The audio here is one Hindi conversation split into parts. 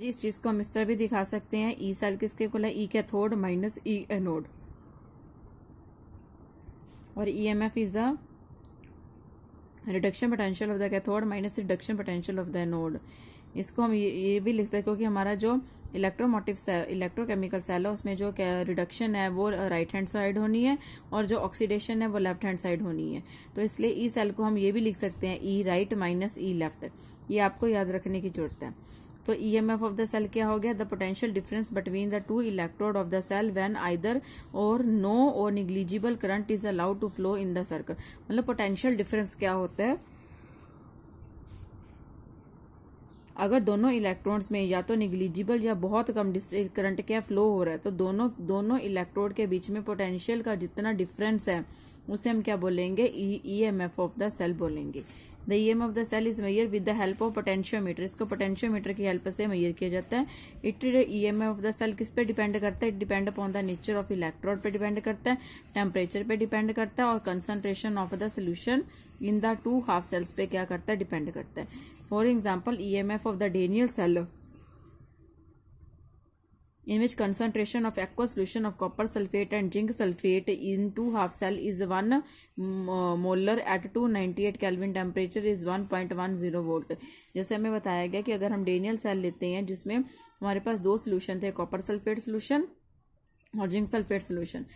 जी इस चीज़ को हम इस तरह भी दिखा सकते हैं ई e सेल किसके है E cathode minus E anode और E M F is a reduction potential of the cathode minus reduction potential of the anode इसको हम ये, भी लिख सकते हैं क्योंकि हमारा जो इलेक्ट्रोमोटिव सेल इलेक्ट्रोकेमिकल सेल है उसमें जो रिडक्शन है वो राइट हैंड साइड होनी है और जो ऑक्सीडेशन है वो लेफ्ट हैंड साइड होनी है तो इसलिए ई e सेल को हम ये भी लिख सकते हैं E right minus E left ये आपको याद रखने की जरूरत है तो E M F of the cell क्या हो गया the potential difference between the two electrode of the cell when either और नो और negligible current is allowed to flow in the circle मतलब पोटेंशियल डिफरेंस क्या होता है अगर दोनों इलेक्ट्रॉन्स में या तो निग्लिजिबल या बहुत कम करंट क्या फ्लो हो रहा है तो दोनों दोनों इलेक्ट्रोड के बीच में पोटेंशियल का जितना डिफरेंस है उसे हम क्या बोलेंगे E M F of the cell बोलेंगे the E M of the cell is measure with the help of potentiometer इसको पोटेंशियोमीटर की हेल्प से मेयर किया जाता है it E M of the cell किस पे डिपेंड करता है it depend upon the nature of electrode पे डिपेंड करता है टेम्परेचर पे डिपेंड करता है और concentration of the solution in the two half sales पे क्या करता है डिपेंड करता है for example E M F of the Daniell cell in which concentration of aqueous solution of copper sulphate and zinc sulfate in 2 half cell is 1 molar at 298 kelvin temperature is one one point zero volt जैसे हमें बताया गया कि अगर हम डेनियल सेल लेते हैं जिसमें हमारे पास दो सोल्यूशन थे कॉपर सल्फेट सोल्यूशन और जिंक सल्फेट सोल्यूशन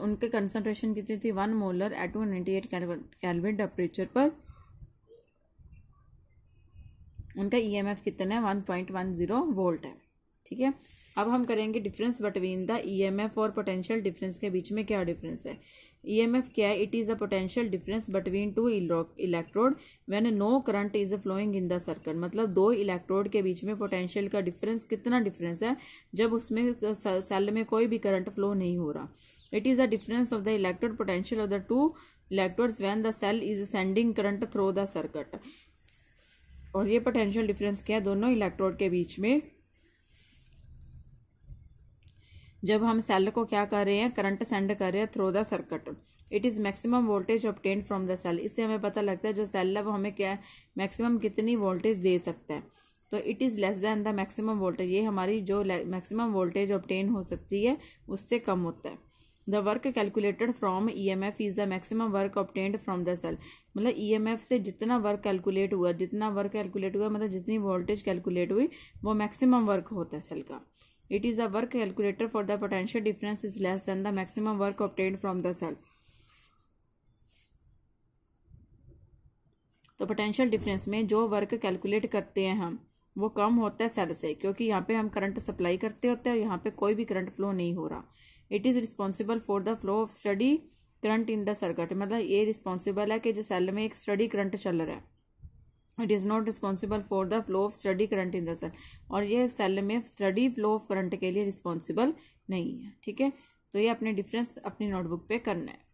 उनके कंसनट्रेशन कितनी थी one molar at two ninety eight kelvin temperature पर उनका ई एम एफ कितना है one point one zero volt है ठीक है अब हम करेंगे डिफरेंस बिटवीन द ईएमएफ और पोटेंशियल डिफरेंस के बीच में क्या डिफरेंस है ईएमएफ e क्या है it is a potential difference between two electrode when no current is flowing in the circle मतलब दो इलेक्ट्रोड के बीच में पोटेंशियल का डिफरेंस कितना डिफरेंस है जब उसमें सेल में कोई भी करंट फ्लो नहीं हो रहा it is the difference of the electrode potential of the two electrodes when the cell is sending current through the circuit और ये पोटेंशियल डिफरेंस क्या है दोनों इलेक्ट्रोड के बीच में जब हम सेल को क्या कर रहे हैं करंट सेंड कर रहे हैं through the circuit it is maximum voltage obtain from the cell इससे हमें पता लगता है जो सेल है वो हमें क्या मैक्सिमम कितनी वोल्टेज दे सकता है तो it is less than the maximum voltage ये हमारी जो मैक्सिमम वोल्टेज ऑप्टेन हो सकती है उससे कम होता है the work calculated from E M F is the maximum work obtained from the cell मतलब ई एम एफ से जितना वर्क कैलकुलेट हुआ जितना वर्क कैलकुलेट हुआ मतलब जितनी वोल्टेज कैलकुलेट हुई वो मैक्सिमम वर्क होता है सेल का It is a work calculator for the potential difference is less than the maximum work obtained from the cell. तो पोटेंशियल डिफरेंस में जो वर्क कैलकुलेट करते हैं हम वो कम होता है सेल से क्योंकि यहाँ पे हम करंट सप्लाई करते होते हैं और यहाँ पे कोई भी करंट फ्लो नहीं हो रहा it is responsible for the flow of steady current in the circuit मतलब ये रिस्पॉन्सिबल है कि जो सेल में एक स्टडी करंट चल रहा है it is not responsible for the flow of steady current in the cell और ये सेल में स्टडी फ्लो ऑफ करंट के लिए रिस्पॉन्सिबल नहीं है ठीक है तो ये अपने डिफरेंस अपनी नोटबुक पे करना है